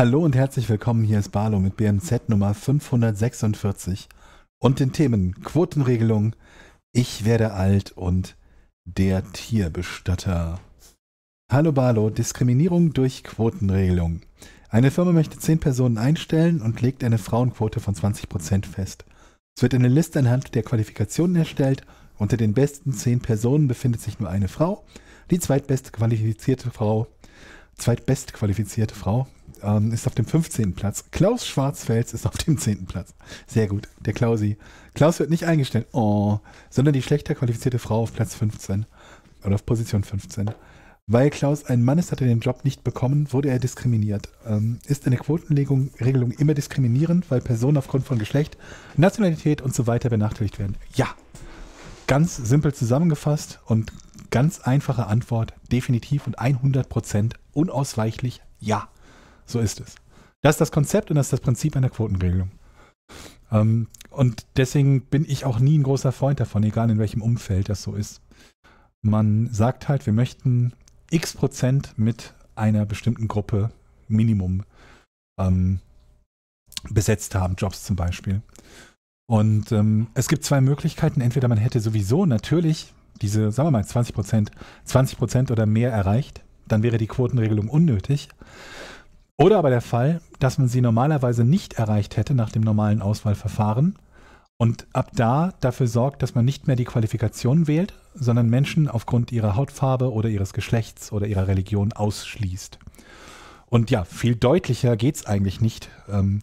Hallo und herzlich willkommen, hier ist Barlo mit BMZ Nummer 546 und den Themen Quotenregelung, Ich werde alt und der Tierbestatter. Hallo Barlo, Diskriminierung durch Quotenregelung. Eine Firma möchte 10 Personen einstellen und legt eine Frauenquote von 20% fest. Es wird eine Liste anhand der Qualifikationen erstellt. Unter den besten 10 Personen befindet sich nur eine Frau. Die zweitbeste qualifizierte Frau zweitbestqualifizierte Frau, ähm, ist auf dem 15. Platz. Klaus Schwarzfels ist auf dem 10. Platz. Sehr gut, der Klausi. Klaus wird nicht eingestellt, oh, sondern die schlechter qualifizierte Frau auf Platz 15 oder auf Position 15. Weil Klaus ein Mann ist, hat er den Job nicht bekommen, wurde er diskriminiert. Ähm, ist eine Quotenregelung immer diskriminierend, weil Personen aufgrund von Geschlecht, Nationalität und so weiter benachteiligt werden? Ja. Ganz simpel zusammengefasst und Ganz einfache Antwort, definitiv und 100% unausweichlich ja. So ist es. Das ist das Konzept und das ist das Prinzip einer Quotenregelung. Ähm, und deswegen bin ich auch nie ein großer Freund davon, egal in welchem Umfeld das so ist. Man sagt halt, wir möchten x Prozent mit einer bestimmten Gruppe Minimum ähm, besetzt haben, Jobs zum Beispiel. Und ähm, es gibt zwei Möglichkeiten. Entweder man hätte sowieso natürlich diese, sagen wir mal, 20 Prozent, 20 Prozent oder mehr erreicht, dann wäre die Quotenregelung unnötig. Oder aber der Fall, dass man sie normalerweise nicht erreicht hätte nach dem normalen Auswahlverfahren und ab da dafür sorgt, dass man nicht mehr die Qualifikation wählt, sondern Menschen aufgrund ihrer Hautfarbe oder ihres Geschlechts oder ihrer Religion ausschließt. Und ja, viel deutlicher geht es eigentlich nicht. Ähm,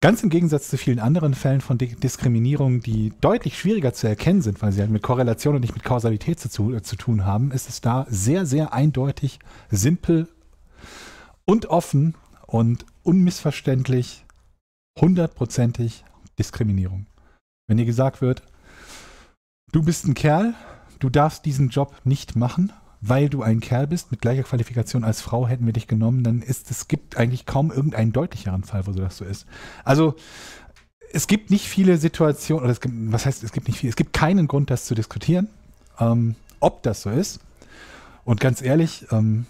Ganz im Gegensatz zu vielen anderen Fällen von Diskriminierung, die deutlich schwieriger zu erkennen sind, weil sie halt mit Korrelation und nicht mit Kausalität zu, äh, zu tun haben, ist es da sehr, sehr eindeutig, simpel und offen und unmissverständlich, hundertprozentig Diskriminierung. Wenn dir gesagt wird, du bist ein Kerl, du darfst diesen Job nicht machen, weil du ein Kerl bist, mit gleicher Qualifikation als Frau hätten wir dich genommen, dann ist es gibt eigentlich kaum irgendeinen deutlicheren Fall, wo das so ist. Also es gibt nicht viele Situationen, oder es gibt, was heißt, es gibt nicht viel, es gibt keinen Grund, das zu diskutieren, ähm, ob das so ist. Und ganz ehrlich, ähm,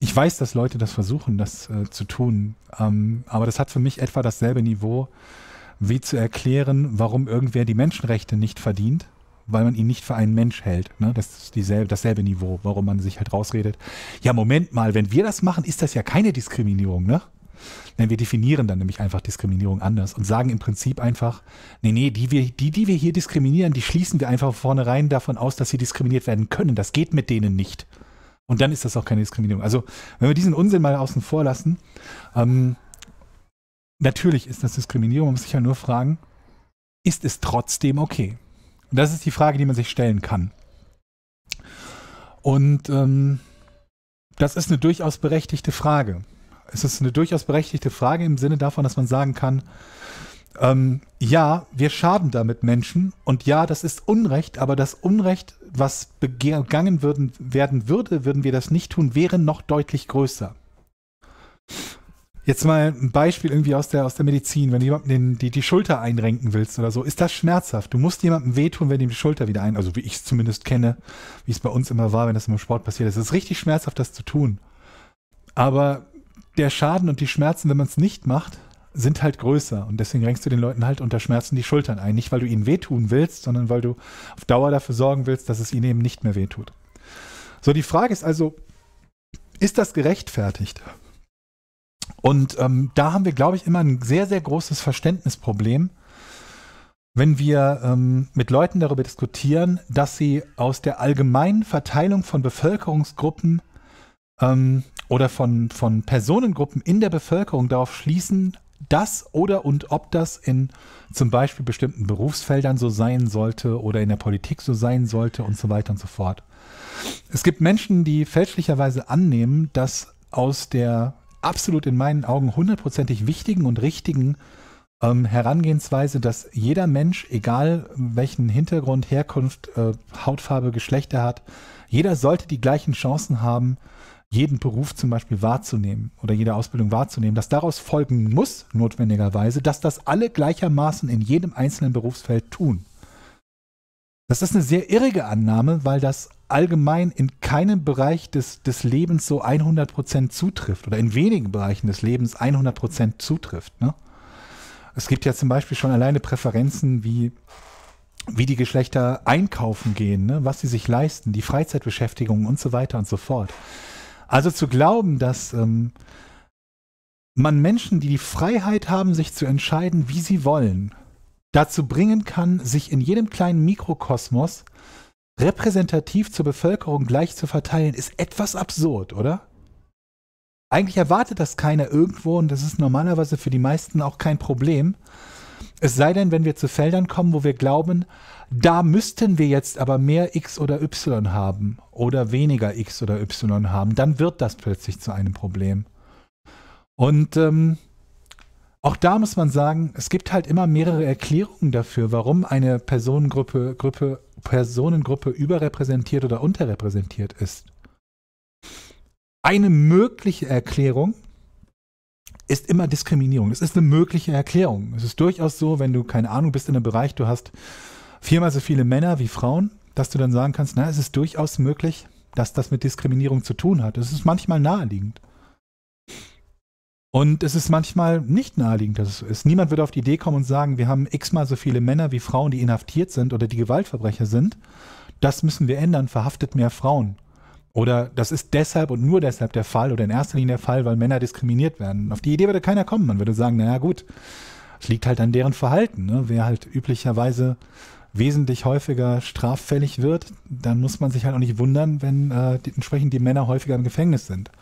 ich weiß, dass Leute das versuchen, das äh, zu tun, ähm, aber das hat für mich etwa dasselbe Niveau, wie zu erklären, warum irgendwer die Menschenrechte nicht verdient weil man ihn nicht für einen Mensch hält. Ne? Das ist dieselbe, dasselbe Niveau, warum man sich halt rausredet. Ja, Moment mal, wenn wir das machen, ist das ja keine Diskriminierung, ne? Denn wir definieren dann nämlich einfach Diskriminierung anders und sagen im Prinzip einfach, nee, nee, die, wir, die, die wir hier diskriminieren, die schließen wir einfach vornherein davon aus, dass sie diskriminiert werden können. Das geht mit denen nicht. Und dann ist das auch keine Diskriminierung. Also, wenn wir diesen Unsinn mal außen vor lassen, ähm, natürlich ist das Diskriminierung, man muss sich ja nur fragen, ist es trotzdem okay? Und das ist die Frage, die man sich stellen kann. Und ähm, das ist eine durchaus berechtigte Frage. Es ist eine durchaus berechtigte Frage im Sinne davon, dass man sagen kann, ähm, ja, wir schaden damit Menschen und ja, das ist Unrecht, aber das Unrecht, was begangen werden würde, würden wir das nicht tun, wäre noch deutlich größer. Jetzt mal ein Beispiel irgendwie aus der, aus der Medizin. Wenn du jemandem den, die, die Schulter einrenken willst oder so, ist das schmerzhaft. Du musst jemandem wehtun, wenn ihm die Schulter wieder ein, also wie ich es zumindest kenne, wie es bei uns immer war, wenn das im Sport passiert ist. Es ist richtig schmerzhaft, das zu tun. Aber der Schaden und die Schmerzen, wenn man es nicht macht, sind halt größer. Und deswegen renkst du den Leuten halt unter Schmerzen die Schultern ein. Nicht, weil du ihnen wehtun willst, sondern weil du auf Dauer dafür sorgen willst, dass es ihnen eben nicht mehr wehtut. So, die Frage ist also, ist das gerechtfertigt? Und ähm, da haben wir, glaube ich, immer ein sehr, sehr großes Verständnisproblem, wenn wir ähm, mit Leuten darüber diskutieren, dass sie aus der allgemeinen Verteilung von Bevölkerungsgruppen ähm, oder von, von Personengruppen in der Bevölkerung darauf schließen, dass oder und ob das in zum Beispiel bestimmten Berufsfeldern so sein sollte oder in der Politik so sein sollte und so weiter und so fort. Es gibt Menschen, die fälschlicherweise annehmen, dass aus der absolut in meinen Augen hundertprozentig wichtigen und richtigen ähm, Herangehensweise, dass jeder Mensch, egal welchen Hintergrund, Herkunft, äh, Hautfarbe, Geschlecht er hat, jeder sollte die gleichen Chancen haben, jeden Beruf zum Beispiel wahrzunehmen oder jede Ausbildung wahrzunehmen, dass daraus folgen muss, notwendigerweise, dass das alle gleichermaßen in jedem einzelnen Berufsfeld tun. Das ist eine sehr irrige Annahme, weil das allgemein in keinem Bereich des, des Lebens so 100 zutrifft oder in wenigen Bereichen des Lebens 100 zutrifft. Ne? Es gibt ja zum Beispiel schon alleine Präferenzen wie wie die Geschlechter einkaufen gehen, ne? was sie sich leisten, die Freizeitbeschäftigung und so weiter und so fort. Also zu glauben, dass ähm, man Menschen, die die Freiheit haben, sich zu entscheiden, wie sie wollen, dazu bringen kann, sich in jedem kleinen Mikrokosmos äh, repräsentativ zur Bevölkerung gleich zu verteilen, ist etwas absurd, oder? Eigentlich erwartet das keiner irgendwo und das ist normalerweise für die meisten auch kein Problem. Es sei denn, wenn wir zu Feldern kommen, wo wir glauben, da müssten wir jetzt aber mehr X oder Y haben oder weniger X oder Y haben, dann wird das plötzlich zu einem Problem. Und ähm, auch da muss man sagen, es gibt halt immer mehrere Erklärungen dafür, warum eine Personengruppe Gruppe Personengruppe überrepräsentiert oder unterrepräsentiert ist. Eine mögliche Erklärung ist immer Diskriminierung. Es ist eine mögliche Erklärung. Es ist durchaus so, wenn du keine Ahnung bist in einem Bereich, du hast viermal so viele Männer wie Frauen, dass du dann sagen kannst, na, es ist durchaus möglich, dass das mit Diskriminierung zu tun hat. Es ist manchmal naheliegend. Und es ist manchmal nicht naheliegend, dass es so ist. Niemand würde auf die Idee kommen und sagen, wir haben x-mal so viele Männer wie Frauen, die inhaftiert sind oder die Gewaltverbrecher sind. Das müssen wir ändern, verhaftet mehr Frauen. Oder das ist deshalb und nur deshalb der Fall oder in erster Linie der Fall, weil Männer diskriminiert werden. Auf die Idee würde keiner kommen. Man würde sagen, naja gut, es liegt halt an deren Verhalten. Ne? Wer halt üblicherweise wesentlich häufiger straffällig wird, dann muss man sich halt auch nicht wundern, wenn äh, die, entsprechend die Männer häufiger im Gefängnis sind.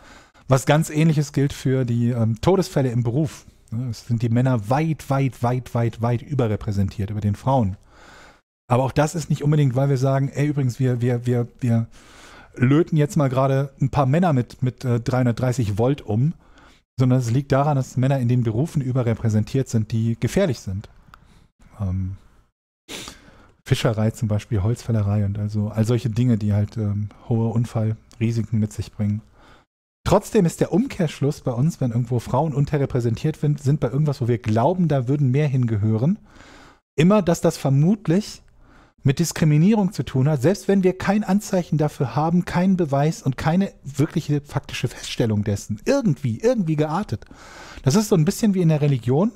Was ganz ähnliches gilt für die ähm, Todesfälle im Beruf. Es sind die Männer weit, weit, weit, weit, weit überrepräsentiert über den Frauen. Aber auch das ist nicht unbedingt, weil wir sagen, ey, übrigens, wir, wir, wir, wir löten jetzt mal gerade ein paar Männer mit, mit äh, 330 Volt um, sondern es liegt daran, dass Männer in den Berufen überrepräsentiert sind, die gefährlich sind. Ähm, Fischerei zum Beispiel, Holzfällerei und also all solche Dinge, die halt ähm, hohe Unfallrisiken mit sich bringen. Trotzdem ist der Umkehrschluss bei uns, wenn irgendwo Frauen unterrepräsentiert sind, sind bei irgendwas, wo wir glauben, da würden mehr hingehören, immer, dass das vermutlich mit Diskriminierung zu tun hat, selbst wenn wir kein Anzeichen dafür haben, keinen Beweis und keine wirkliche faktische Feststellung dessen. Irgendwie, irgendwie geartet. Das ist so ein bisschen wie in der Religion.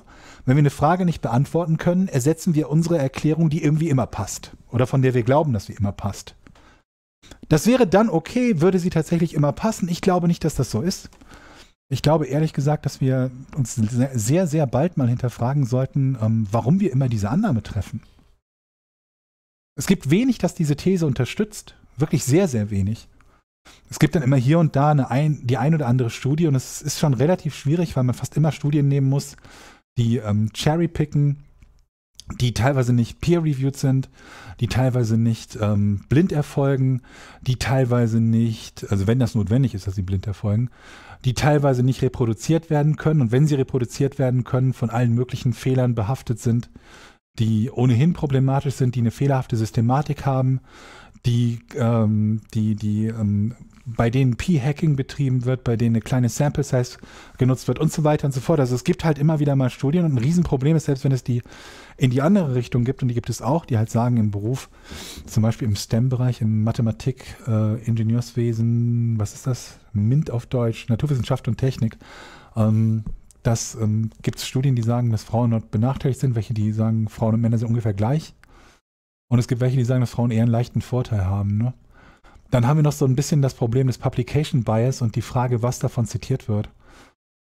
Wenn wir eine Frage nicht beantworten können, ersetzen wir unsere Erklärung, die irgendwie immer passt. Oder von der wir glauben, dass sie immer passt. Das wäre dann okay, würde sie tatsächlich immer passen. Ich glaube nicht, dass das so ist. Ich glaube ehrlich gesagt, dass wir uns sehr, sehr bald mal hinterfragen sollten, ähm, warum wir immer diese Annahme treffen. Es gibt wenig, das diese These unterstützt. Wirklich sehr, sehr wenig. Es gibt dann immer hier und da eine ein, die ein oder andere Studie und es ist schon relativ schwierig, weil man fast immer Studien nehmen muss, die ähm, cherrypicken die teilweise nicht peer-reviewed sind, die teilweise nicht ähm, blind erfolgen, die teilweise nicht, also wenn das notwendig ist, dass sie blind erfolgen, die teilweise nicht reproduziert werden können und wenn sie reproduziert werden können, von allen möglichen Fehlern behaftet sind, die ohnehin problematisch sind, die eine fehlerhafte Systematik haben, die, ähm, die, die ähm, bei denen P-Hacking betrieben wird, bei denen eine kleine Sample-Size genutzt wird und so weiter und so fort. Also es gibt halt immer wieder mal Studien und ein Riesenproblem ist, selbst wenn es die in die andere Richtung gibt, und die gibt es auch, die halt sagen, im Beruf, zum Beispiel im STEM-Bereich, im Mathematik, äh, Ingenieurswesen, was ist das? MINT auf Deutsch, Naturwissenschaft und Technik. Ähm, das ähm, gibt es Studien, die sagen, dass Frauen dort benachteiligt sind, welche die sagen, Frauen und Männer sind ungefähr gleich. Und es gibt welche, die sagen, dass Frauen eher einen leichten Vorteil haben. Ne? Dann haben wir noch so ein bisschen das Problem des Publication Bias und die Frage, was davon zitiert wird.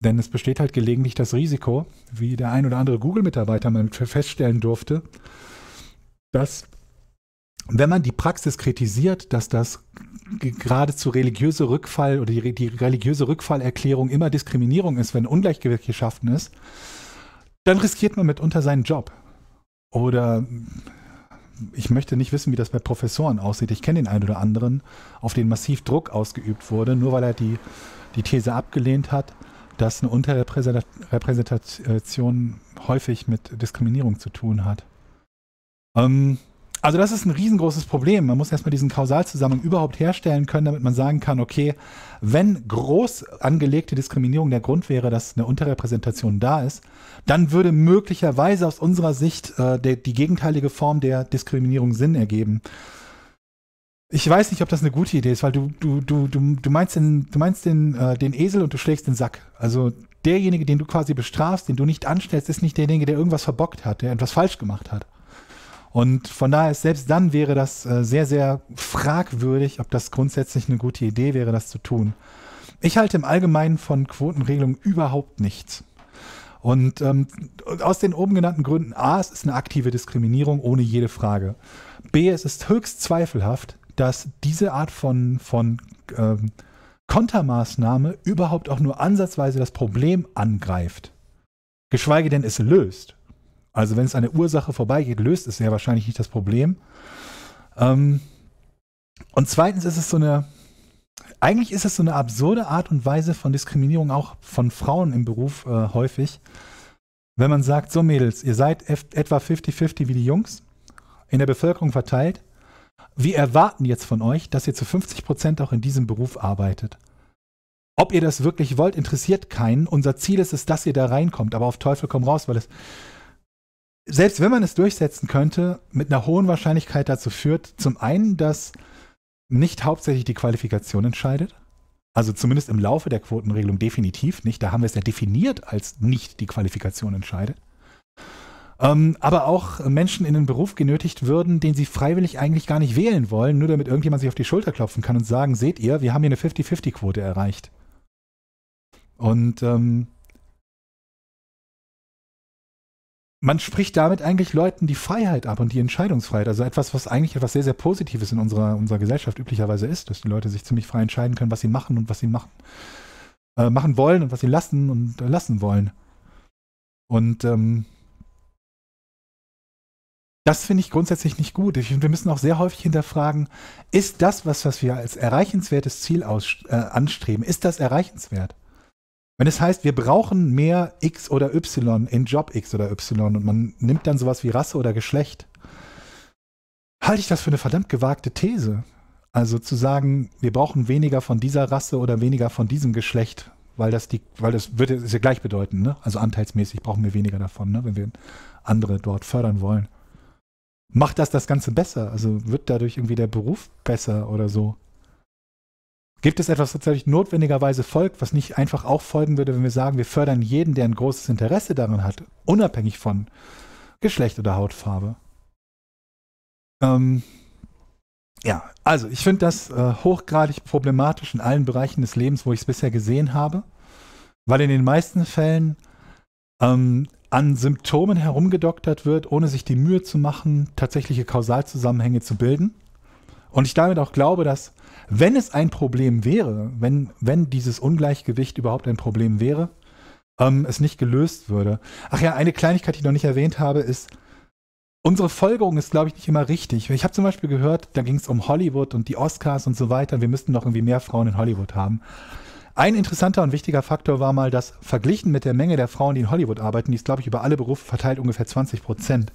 Denn es besteht halt gelegentlich das Risiko, wie der ein oder andere Google-Mitarbeiter mal feststellen durfte, dass wenn man die Praxis kritisiert, dass das geradezu religiöse Rückfall oder die, die religiöse Rückfallerklärung immer Diskriminierung ist, wenn Ungleichgewicht geschaffen ist, dann riskiert man mitunter seinen Job. Oder ich möchte nicht wissen, wie das bei Professoren aussieht. Ich kenne den einen oder anderen, auf den massiv Druck ausgeübt wurde, nur weil er die, die These abgelehnt hat, dass eine Unterrepräsentation häufig mit Diskriminierung zu tun hat. Ähm, also das ist ein riesengroßes Problem. Man muss erstmal diesen Kausalzusammenhang überhaupt herstellen können, damit man sagen kann, okay, wenn groß angelegte Diskriminierung der Grund wäre, dass eine Unterrepräsentation da ist, dann würde möglicherweise aus unserer Sicht äh, der, die gegenteilige Form der Diskriminierung Sinn ergeben. Ich weiß nicht, ob das eine gute Idee ist, weil du, du, du, du, du meinst, den, du meinst den, äh, den Esel und du schlägst den Sack. Also derjenige, den du quasi bestrafst, den du nicht anstellst, ist nicht derjenige, der irgendwas verbockt hat, der etwas falsch gemacht hat. Und von daher ist selbst dann wäre das äh, sehr, sehr fragwürdig, ob das grundsätzlich eine gute Idee wäre, das zu tun. Ich halte im Allgemeinen von Quotenregelungen überhaupt nichts. Und ähm, aus den oben genannten Gründen, a, es ist eine aktive Diskriminierung ohne jede Frage. B, es ist höchst zweifelhaft, dass diese Art von, von ähm, Kontermaßnahme überhaupt auch nur ansatzweise das Problem angreift. Geschweige denn es löst. Also wenn es an der Ursache vorbeigeht, löst es ja wahrscheinlich nicht das Problem. Ähm, und zweitens ist es so eine, eigentlich ist es so eine absurde Art und Weise von Diskriminierung auch von Frauen im Beruf äh, häufig. Wenn man sagt, so Mädels, ihr seid etwa 50-50 wie die Jungs, in der Bevölkerung verteilt, wir erwarten jetzt von euch, dass ihr zu 50 Prozent auch in diesem Beruf arbeitet. Ob ihr das wirklich wollt, interessiert keinen. Unser Ziel ist es, dass ihr da reinkommt, aber auf Teufel komm raus, weil es selbst wenn man es durchsetzen könnte, mit einer hohen Wahrscheinlichkeit dazu führt, zum einen, dass nicht hauptsächlich die Qualifikation entscheidet, also zumindest im Laufe der Quotenregelung definitiv nicht, da haben wir es ja definiert als nicht die Qualifikation entscheidet, ähm, aber auch Menschen in einen Beruf genötigt würden, den sie freiwillig eigentlich gar nicht wählen wollen, nur damit irgendjemand sich auf die Schulter klopfen kann und sagen, seht ihr, wir haben hier eine 50-50-Quote erreicht. Und ähm, man spricht damit eigentlich Leuten die Freiheit ab und die Entscheidungsfreiheit. Also etwas, was eigentlich etwas sehr, sehr Positives in unserer, unserer Gesellschaft üblicherweise ist, dass die Leute sich ziemlich frei entscheiden können, was sie machen und was sie machen, äh, machen wollen und was sie lassen und äh, lassen wollen. Und ähm, das finde ich grundsätzlich nicht gut. Ich, wir müssen auch sehr häufig hinterfragen, ist das, was, was wir als erreichenswertes Ziel aus, äh, anstreben, ist das erreichenswert? Wenn es heißt, wir brauchen mehr X oder Y in Job X oder Y und man nimmt dann sowas wie Rasse oder Geschlecht, halte ich das für eine verdammt gewagte These. Also zu sagen, wir brauchen weniger von dieser Rasse oder weniger von diesem Geschlecht, weil das die, weil das würde es ja gleich bedeuten, ne? Also anteilsmäßig brauchen wir weniger davon, ne? wenn wir andere dort fördern wollen. Macht das das Ganze besser? Also wird dadurch irgendwie der Beruf besser oder so? Gibt es etwas, das tatsächlich notwendigerweise folgt, was nicht einfach auch folgen würde, wenn wir sagen, wir fördern jeden, der ein großes Interesse daran hat, unabhängig von Geschlecht oder Hautfarbe? Ähm, ja, also ich finde das äh, hochgradig problematisch in allen Bereichen des Lebens, wo ich es bisher gesehen habe, weil in den meisten Fällen ähm, an Symptomen herumgedoktert wird, ohne sich die Mühe zu machen, tatsächliche Kausalzusammenhänge zu bilden. Und ich damit auch glaube, dass wenn es ein Problem wäre, wenn, wenn dieses Ungleichgewicht überhaupt ein Problem wäre, ähm, es nicht gelöst würde. Ach ja, eine Kleinigkeit, die ich noch nicht erwähnt habe, ist, unsere Folgerung ist, glaube ich, nicht immer richtig. Ich habe zum Beispiel gehört, da ging es um Hollywood und die Oscars und so weiter. Wir müssten noch irgendwie mehr Frauen in Hollywood haben. Ein interessanter und wichtiger Faktor war mal, dass verglichen mit der Menge der Frauen, die in Hollywood arbeiten, die ist, glaube ich, über alle Berufe verteilt ungefähr 20 Prozent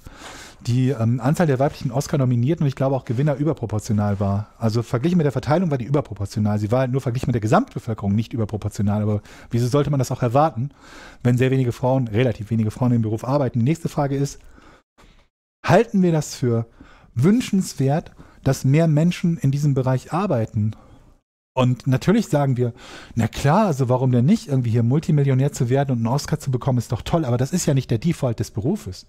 die ähm, Anzahl der weiblichen Oscar-Nominierten und ich glaube auch Gewinner überproportional war. Also verglichen mit der Verteilung war die überproportional. Sie war halt nur verglichen mit der Gesamtbevölkerung nicht überproportional. Aber wieso sollte man das auch erwarten, wenn sehr wenige Frauen, relativ wenige Frauen im Beruf arbeiten? Die nächste Frage ist, halten wir das für wünschenswert, dass mehr Menschen in diesem Bereich arbeiten? Und natürlich sagen wir, na klar, also warum denn nicht, irgendwie hier Multimillionär zu werden und einen Oscar zu bekommen, ist doch toll, aber das ist ja nicht der Default des Berufes.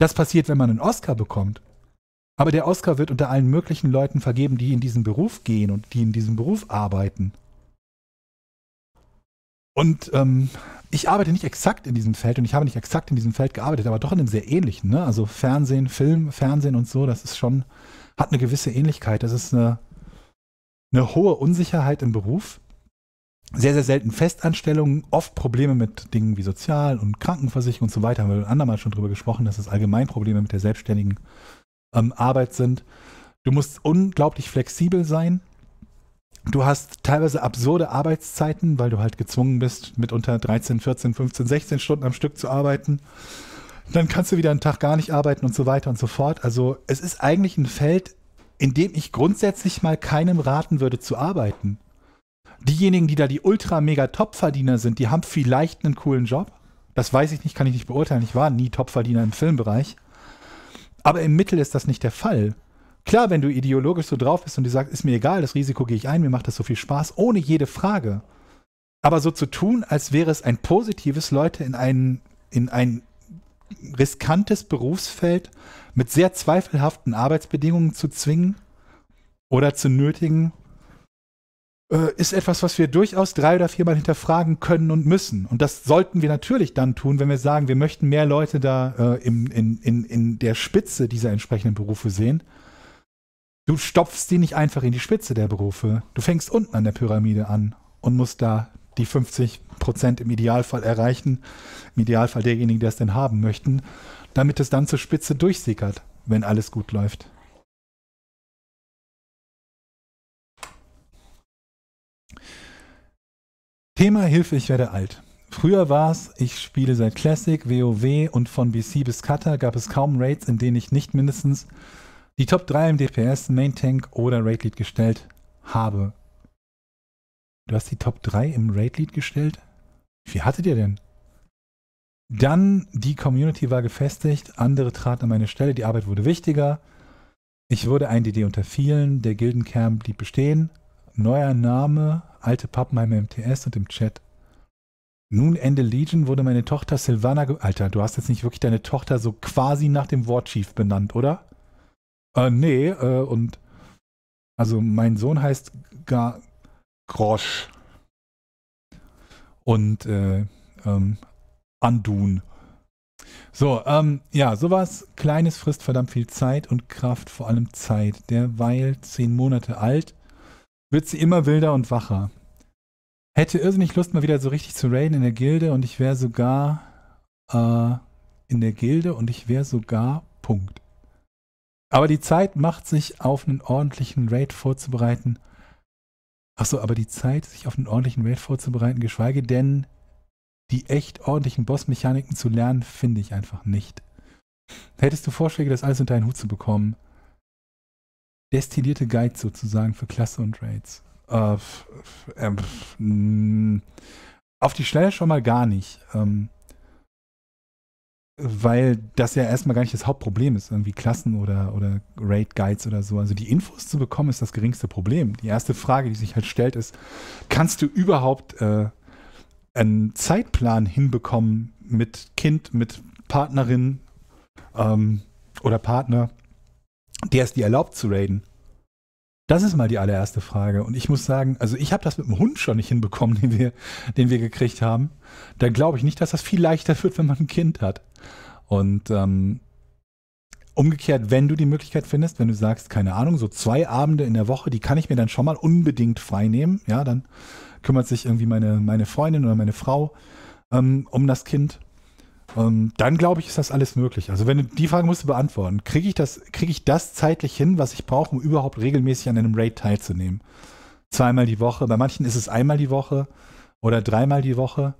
Das passiert, wenn man einen Oscar bekommt. Aber der Oscar wird unter allen möglichen Leuten vergeben, die in diesen Beruf gehen und die in diesem Beruf arbeiten. Und ähm, ich arbeite nicht exakt in diesem Feld und ich habe nicht exakt in diesem Feld gearbeitet, aber doch in einem sehr ähnlichen. Ne? Also Fernsehen, Film, Fernsehen und so, das ist schon, hat eine gewisse Ähnlichkeit. Das ist eine, eine hohe Unsicherheit im Beruf, sehr, sehr selten Festanstellungen, oft Probleme mit Dingen wie Sozial- und Krankenversicherung und so weiter. Haben wir ein andermal schon drüber gesprochen, dass es allgemein Probleme mit der selbstständigen ähm, Arbeit sind. Du musst unglaublich flexibel sein. Du hast teilweise absurde Arbeitszeiten, weil du halt gezwungen bist, mitunter 13, 14, 15, 16 Stunden am Stück zu arbeiten. Dann kannst du wieder einen Tag gar nicht arbeiten und so weiter und so fort. Also es ist eigentlich ein Feld, in dem ich grundsätzlich mal keinem raten würde zu arbeiten diejenigen, die da die ultra mega Topverdiener sind, die haben vielleicht einen coolen Job. Das weiß ich nicht, kann ich nicht beurteilen. Ich war nie Topverdiener im Filmbereich. Aber im Mittel ist das nicht der Fall. Klar, wenn du ideologisch so drauf bist und du sagst, ist mir egal, das Risiko gehe ich ein, mir macht das so viel Spaß, ohne jede Frage. Aber so zu tun, als wäre es ein positives, Leute in ein, in ein riskantes Berufsfeld mit sehr zweifelhaften Arbeitsbedingungen zu zwingen oder zu nötigen, äh, ist etwas, was wir durchaus drei oder viermal hinterfragen können und müssen. Und das sollten wir natürlich dann tun, wenn wir sagen, wir möchten mehr Leute da äh, im, in, in, in der Spitze dieser entsprechenden Berufe sehen. Du stopfst die nicht einfach in die Spitze der Berufe. Du fängst unten an der Pyramide an und musst da die 50 Prozent im Idealfall erreichen, im Idealfall derjenigen, die es denn haben möchten, damit es dann zur Spitze durchsickert, wenn alles gut läuft. Thema Hilfe, ich werde alt. Früher war es, ich spiele seit Classic, WoW und von BC bis Cutter gab es kaum Raids, in denen ich nicht mindestens die Top 3 im DPS, Main Tank oder Raid Lead gestellt habe. Du hast die Top 3 im Raid Lead gestellt? Wie hattet ihr denn? Dann, die Community war gefestigt, andere traten an meine Stelle, die Arbeit wurde wichtiger. Ich wurde ein DD unter vielen, der Gildenkern blieb bestehen. Neuer Name, alte Pappen im MTS und im Chat. Nun Ende Legion wurde meine Tochter Silvana. ge Alter, du hast jetzt nicht wirklich deine Tochter so quasi nach dem Wortschief benannt, oder? Äh, nee, äh, und. Also mein Sohn heißt Gar Grosch. Und, äh, ähm, Andun. So, ähm, ja, sowas Kleines frisst verdammt viel Zeit und Kraft, vor allem Zeit. Derweil zehn Monate alt wird sie immer wilder und wacher. Hätte irrsinnig Lust, mal wieder so richtig zu raiden in der Gilde und ich wäre sogar äh, in der Gilde und ich wäre sogar Punkt. Aber die Zeit macht sich auf einen ordentlichen Raid vorzubereiten. Achso, aber die Zeit, sich auf einen ordentlichen Raid vorzubereiten, geschweige denn die echt ordentlichen Bossmechaniken zu lernen, finde ich einfach nicht. Hättest du Vorschläge, das alles unter einen Hut zu bekommen? destillierte Guides sozusagen für Klasse und Raids. Äh, ähm, auf die Schnelle schon mal gar nicht. Ähm, weil das ja erstmal gar nicht das Hauptproblem ist, irgendwie Klassen oder, oder Raid-Guides oder so. Also die Infos zu bekommen ist das geringste Problem. Die erste Frage, die sich halt stellt, ist, kannst du überhaupt äh, einen Zeitplan hinbekommen mit Kind, mit Partnerin ähm, oder Partner? der es dir erlaubt zu raiden? Das ist mal die allererste Frage. Und ich muss sagen, also ich habe das mit dem Hund schon nicht hinbekommen, den wir, den wir gekriegt haben. Da glaube ich nicht, dass das viel leichter wird, wenn man ein Kind hat. Und ähm, umgekehrt, wenn du die Möglichkeit findest, wenn du sagst, keine Ahnung, so zwei Abende in der Woche, die kann ich mir dann schon mal unbedingt frei nehmen. Ja, dann kümmert sich irgendwie meine, meine Freundin oder meine Frau ähm, um das Kind. Ähm, dann glaube ich, ist das alles möglich. Also wenn du die Frage musst du beantworten, kriege ich das, ich das zeitlich hin, was ich brauche, um überhaupt regelmäßig an einem Raid teilzunehmen? Zweimal die Woche, bei manchen ist es einmal die Woche oder dreimal die Woche.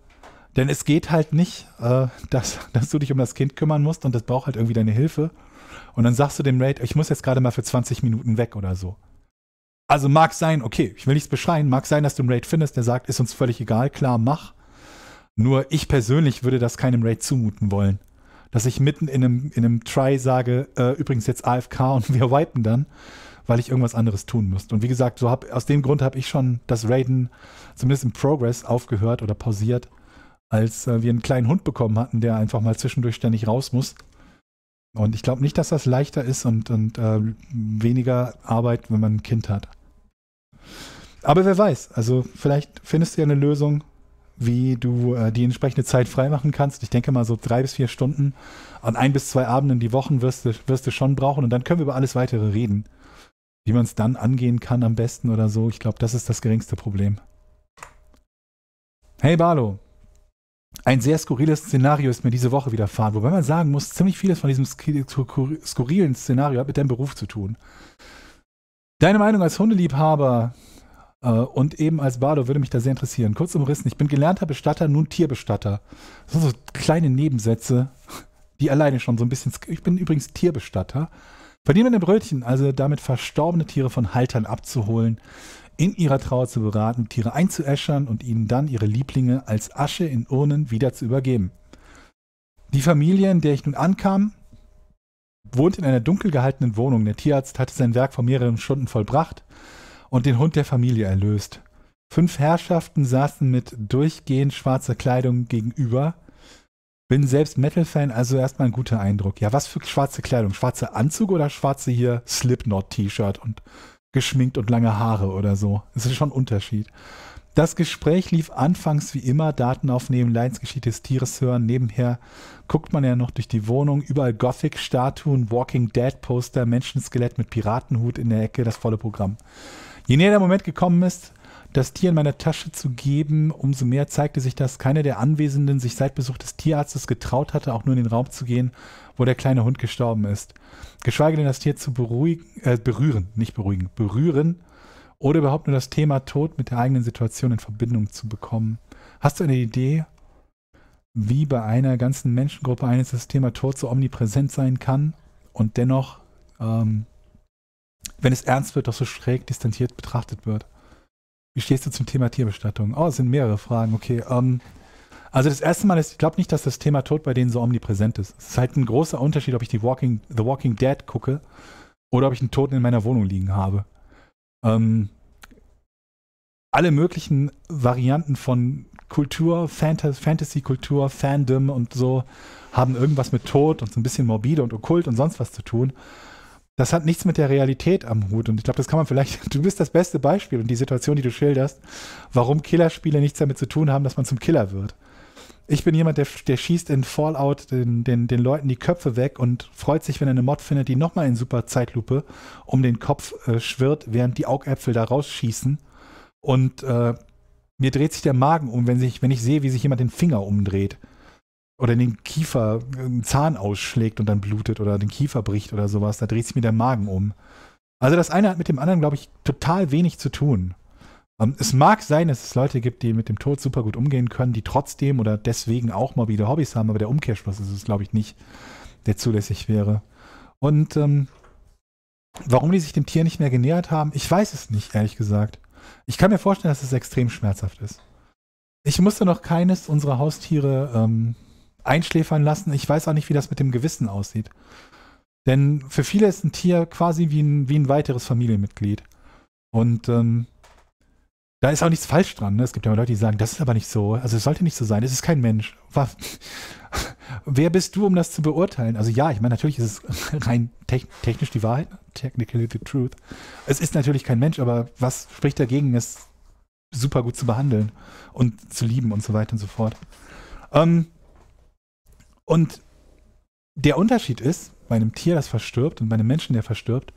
Denn es geht halt nicht, äh, dass, dass du dich um das Kind kümmern musst und das braucht halt irgendwie deine Hilfe. Und dann sagst du dem Raid, ich muss jetzt gerade mal für 20 Minuten weg oder so. Also mag sein, okay, ich will nichts beschreien, mag sein, dass du einen Raid findest, der sagt, ist uns völlig egal, klar, mach. Nur ich persönlich würde das keinem Raid zumuten wollen. Dass ich mitten in einem, in einem Try sage, äh, übrigens jetzt AFK und wir wipen dann, weil ich irgendwas anderes tun müsste. Und wie gesagt, so hab, aus dem Grund habe ich schon das Raiden zumindest im Progress aufgehört oder pausiert, als äh, wir einen kleinen Hund bekommen hatten, der einfach mal zwischendurch ständig raus muss. Und ich glaube nicht, dass das leichter ist und, und äh, weniger Arbeit, wenn man ein Kind hat. Aber wer weiß, also vielleicht findest du ja eine Lösung, wie du äh, die entsprechende Zeit freimachen kannst. Ich denke mal so drei bis vier Stunden an ein bis zwei Abenden die Wochen wirst du, wirst du schon brauchen und dann können wir über alles weitere reden. Wie man es dann angehen kann am besten oder so. Ich glaube, das ist das geringste Problem. Hey Barlo, ein sehr skurriles Szenario ist mir diese Woche widerfahren, wobei man sagen muss, ziemlich vieles von diesem skurrilen Szenario hat mit deinem Beruf zu tun. Deine Meinung als Hundeliebhaber äh, und eben als Bardo würde mich da sehr interessieren. Kurz umrissen, ich bin gelernter Bestatter, nun Tierbestatter. Das sind so kleine Nebensätze, die alleine schon so ein bisschen. Ich bin übrigens Tierbestatter. Verdiene mit dem Brötchen, also damit verstorbene Tiere von Haltern abzuholen, in ihrer Trauer zu beraten, Tiere einzuäschern und ihnen dann ihre Lieblinge als Asche in Urnen wieder zu übergeben. Die Familie, in der ich nun ankam, wohnt in einer dunkel gehaltenen Wohnung. Der Tierarzt hatte sein Werk vor mehreren Stunden vollbracht und den Hund der Familie erlöst. Fünf Herrschaften saßen mit durchgehend schwarzer Kleidung gegenüber. Bin selbst Metal-Fan, also erstmal ein guter Eindruck. Ja, was für schwarze Kleidung? Schwarze Anzug oder schwarze hier Slipknot-T-Shirt und geschminkt und lange Haare oder so? Es ist schon ein Unterschied. Das Gespräch lief anfangs wie immer, Daten aufnehmen, Leidensgeschichte des Tieres hören. Nebenher guckt man ja noch durch die Wohnung, überall Gothic-Statuen, Walking Dead-Poster, Menschenskelett mit Piratenhut in der Ecke, das volle Programm. Je näher der Moment gekommen ist, das Tier in meine Tasche zu geben, umso mehr zeigte sich, dass keiner der Anwesenden sich seit Besuch des Tierarztes getraut hatte, auch nur in den Raum zu gehen, wo der kleine Hund gestorben ist. Geschweige denn das Tier zu beruhigen, äh, berühren, nicht beruhigen, berühren oder überhaupt nur das Thema Tod mit der eigenen Situation in Verbindung zu bekommen. Hast du eine Idee, wie bei einer ganzen Menschengruppe eines das Thema Tod so omnipräsent sein kann und dennoch ähm, wenn es ernst wird, doch so schräg distanziert betrachtet wird. Wie stehst du zum Thema Tierbestattung? Oh, es sind mehrere Fragen, okay. Ähm, also das erste Mal ist, ich glaube nicht, dass das Thema Tod bei denen so omnipräsent ist. Es ist halt ein großer Unterschied, ob ich die Walking, The Walking Dead gucke oder ob ich einen Toten in meiner Wohnung liegen habe. Ähm, alle möglichen Varianten von Kultur, Fantasy-Kultur, Fandom und so haben irgendwas mit Tod und so ein bisschen morbide und okkult und sonst was zu tun das hat nichts mit der Realität am Hut. Und ich glaube, das kann man vielleicht, du bist das beste Beispiel und die Situation, die du schilderst, warum Killerspiele nichts damit zu tun haben, dass man zum Killer wird. Ich bin jemand, der, der schießt in Fallout den, den, den Leuten die Köpfe weg und freut sich, wenn er eine Mod findet, die nochmal in super Zeitlupe um den Kopf äh, schwirrt, während die Augäpfel da rausschießen. Und äh, mir dreht sich der Magen um, wenn, sich, wenn ich sehe, wie sich jemand den Finger umdreht oder den Kiefer, einen Zahn ausschlägt und dann blutet oder den Kiefer bricht oder sowas, da dreht sich mir der Magen um. Also das eine hat mit dem anderen, glaube ich, total wenig zu tun. Ähm, es mag sein, dass es Leute gibt, die mit dem Tod super gut umgehen können, die trotzdem oder deswegen auch morbide Hobbys haben, aber der Umkehrschluss ist es, glaube ich, nicht, der zulässig wäre. Und ähm, warum die sich dem Tier nicht mehr genähert haben, ich weiß es nicht, ehrlich gesagt. Ich kann mir vorstellen, dass es extrem schmerzhaft ist. Ich musste noch keines unserer Haustiere ähm, einschläfern lassen. Ich weiß auch nicht, wie das mit dem Gewissen aussieht. Denn für viele ist ein Tier quasi wie ein, wie ein weiteres Familienmitglied. Und ähm, da ist auch nichts falsch dran. Ne? Es gibt ja Leute, die sagen, das ist aber nicht so. Also es sollte nicht so sein. Es ist kein Mensch. Was? Wer bist du, um das zu beurteilen? Also ja, ich meine, natürlich ist es rein technisch die Wahrheit. Ne? Technically the truth. Es ist natürlich kein Mensch, aber was spricht dagegen, es super gut zu behandeln und zu lieben und so weiter und so fort. Ähm, und der Unterschied ist, bei einem Tier, das verstirbt und bei einem Menschen, der verstirbt,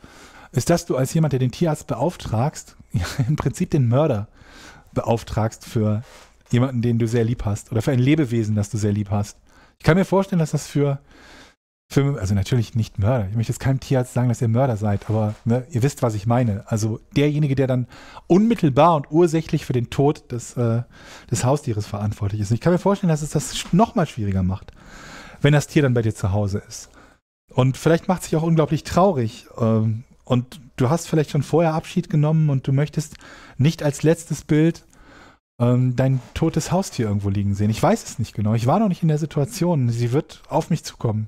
ist, dass du als jemand, der den Tierarzt beauftragst, ja, im Prinzip den Mörder beauftragst für jemanden, den du sehr lieb hast oder für ein Lebewesen, das du sehr lieb hast. Ich kann mir vorstellen, dass das für, für also natürlich nicht Mörder, ich möchte jetzt keinem Tierarzt sagen, dass ihr Mörder seid, aber ne, ihr wisst, was ich meine. Also derjenige, der dann unmittelbar und ursächlich für den Tod des, äh, des Haustieres verantwortlich ist. ich kann mir vorstellen, dass es das nochmal schwieriger macht wenn das Tier dann bei dir zu Hause ist. Und vielleicht macht es dich auch unglaublich traurig. Ähm, und du hast vielleicht schon vorher Abschied genommen und du möchtest nicht als letztes Bild ähm, dein totes Haustier irgendwo liegen sehen. Ich weiß es nicht genau. Ich war noch nicht in der Situation. Sie wird auf mich zukommen.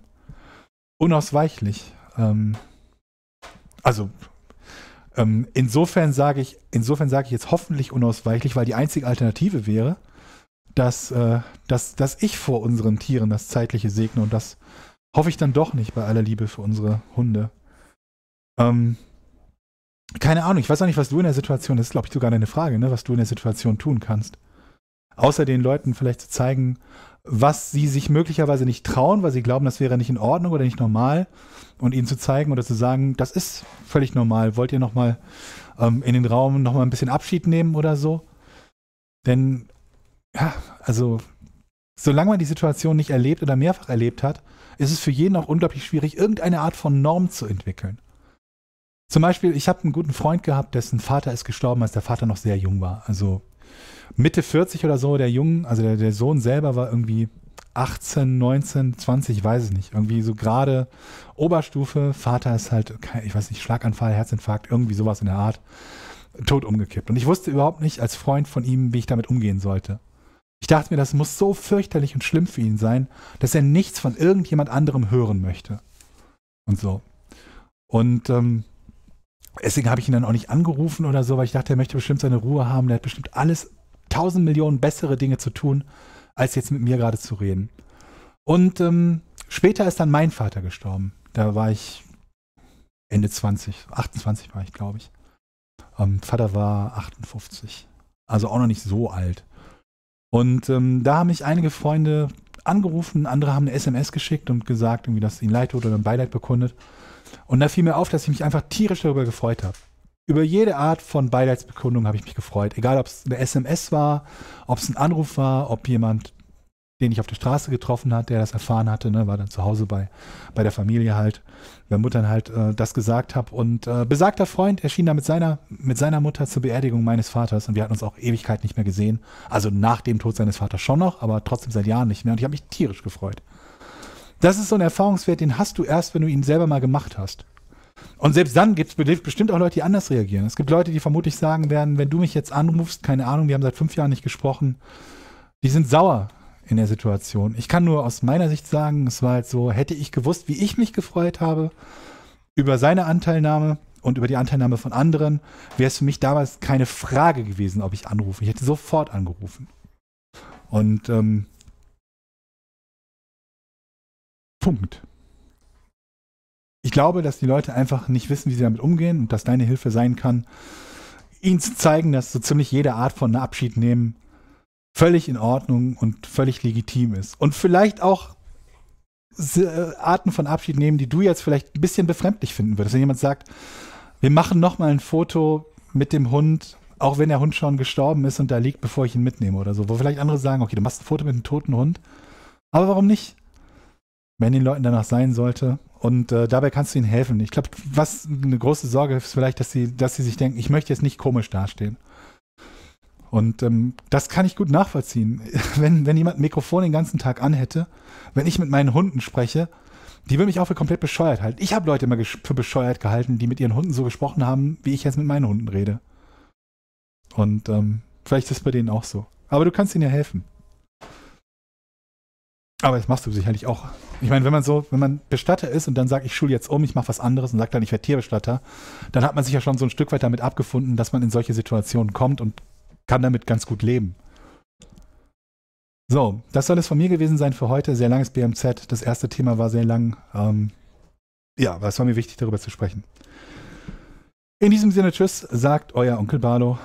Unausweichlich. Ähm, also ähm, insofern sage ich, insofern sage ich jetzt hoffentlich unausweichlich, weil die einzige Alternative wäre, dass, äh, dass, dass ich vor unseren Tieren das Zeitliche segne und das hoffe ich dann doch nicht bei aller Liebe für unsere Hunde. Ähm, keine Ahnung, ich weiß auch nicht, was du in der Situation, das ist glaube ich sogar deine Frage, ne, was du in der Situation tun kannst. Außer den Leuten vielleicht zu zeigen, was sie sich möglicherweise nicht trauen, weil sie glauben, das wäre nicht in Ordnung oder nicht normal und ihnen zu zeigen oder zu sagen, das ist völlig normal, wollt ihr nochmal ähm, in den Raum nochmal ein bisschen Abschied nehmen oder so? Denn ja, also solange man die Situation nicht erlebt oder mehrfach erlebt hat, ist es für jeden auch unglaublich schwierig, irgendeine Art von Norm zu entwickeln. Zum Beispiel, ich habe einen guten Freund gehabt, dessen Vater ist gestorben, als der Vater noch sehr jung war. Also Mitte 40 oder so, der Jungen, also der, der Sohn selber war irgendwie 18, 19, 20, weiß ich nicht. Irgendwie so gerade Oberstufe, Vater ist halt, ich weiß nicht, Schlaganfall, Herzinfarkt, irgendwie sowas in der Art, tot umgekippt. Und ich wusste überhaupt nicht als Freund von ihm, wie ich damit umgehen sollte. Ich dachte mir, das muss so fürchterlich und schlimm für ihn sein, dass er nichts von irgendjemand anderem hören möchte. Und so. Und ähm, deswegen habe ich ihn dann auch nicht angerufen oder so, weil ich dachte, er möchte bestimmt seine Ruhe haben. Der hat bestimmt alles, tausend Millionen bessere Dinge zu tun, als jetzt mit mir gerade zu reden. Und ähm, später ist dann mein Vater gestorben. Da war ich Ende 20, 28 war ich, glaube ich. Ähm, Vater war 58. Also auch noch nicht so alt. Und ähm, da haben mich einige Freunde angerufen, andere haben eine SMS geschickt und gesagt, irgendwie, dass ihnen leid tut oder ein Beileid bekundet. Und da fiel mir auf, dass ich mich einfach tierisch darüber gefreut habe. Über jede Art von Beileidsbekundung habe ich mich gefreut. Egal, ob es eine SMS war, ob es ein Anruf war, ob jemand den ich auf der Straße getroffen hat, der das erfahren hatte, ne, war dann zu Hause bei, bei der Familie halt, der Muttern halt äh, das gesagt habe. Und äh, besagter Freund erschien da mit seiner, mit seiner Mutter zur Beerdigung meines Vaters und wir hatten uns auch Ewigkeit nicht mehr gesehen. Also nach dem Tod seines Vaters schon noch, aber trotzdem seit Jahren nicht mehr. Und ich habe mich tierisch gefreut. Das ist so ein Erfahrungswert, den hast du erst, wenn du ihn selber mal gemacht hast. Und selbst dann gibt es bestimmt auch Leute, die anders reagieren. Es gibt Leute, die vermutlich sagen werden, wenn du mich jetzt anrufst, keine Ahnung, wir haben seit fünf Jahren nicht gesprochen, die sind sauer in der Situation. Ich kann nur aus meiner Sicht sagen, es war halt so, hätte ich gewusst, wie ich mich gefreut habe über seine Anteilnahme und über die Anteilnahme von anderen, wäre es für mich damals keine Frage gewesen, ob ich anrufe. Ich hätte sofort angerufen. Und ähm, Punkt. Ich glaube, dass die Leute einfach nicht wissen, wie sie damit umgehen und dass deine Hilfe sein kann, ihnen zu zeigen, dass so ziemlich jede Art von Abschied nehmen völlig in Ordnung und völlig legitim ist. Und vielleicht auch äh, Arten von Abschied nehmen, die du jetzt vielleicht ein bisschen befremdlich finden würdest. Wenn jemand sagt, wir machen nochmal ein Foto mit dem Hund, auch wenn der Hund schon gestorben ist und da liegt, bevor ich ihn mitnehme oder so. Wo vielleicht andere sagen, okay, du machst ein Foto mit einem toten Hund, aber warum nicht? Wenn den Leuten danach sein sollte. Und äh, dabei kannst du ihnen helfen. Ich glaube, was eine große Sorge ist vielleicht, dass sie, dass sie sich denken, ich möchte jetzt nicht komisch dastehen. Und ähm, das kann ich gut nachvollziehen. Wenn, wenn jemand ein Mikrofon den ganzen Tag anhätte, wenn ich mit meinen Hunden spreche, die würden mich auch für komplett bescheuert halten. Ich habe Leute immer für bescheuert gehalten, die mit ihren Hunden so gesprochen haben, wie ich jetzt mit meinen Hunden rede. Und ähm, vielleicht ist es bei denen auch so. Aber du kannst ihnen ja helfen. Aber das machst du sicherlich auch. Ich meine, wenn man so, wenn man Bestatter ist und dann sagt, ich schule jetzt um, ich mache was anderes und sagt dann, ich werde Tierbestatter, dann hat man sich ja schon so ein Stück weit damit abgefunden, dass man in solche Situationen kommt und kann damit ganz gut leben. So, das soll es von mir gewesen sein für heute. Sehr langes BMZ. Das erste Thema war sehr lang. Ähm, ja, aber es war mir wichtig, darüber zu sprechen. In diesem Sinne, tschüss, sagt euer Onkel Barlo.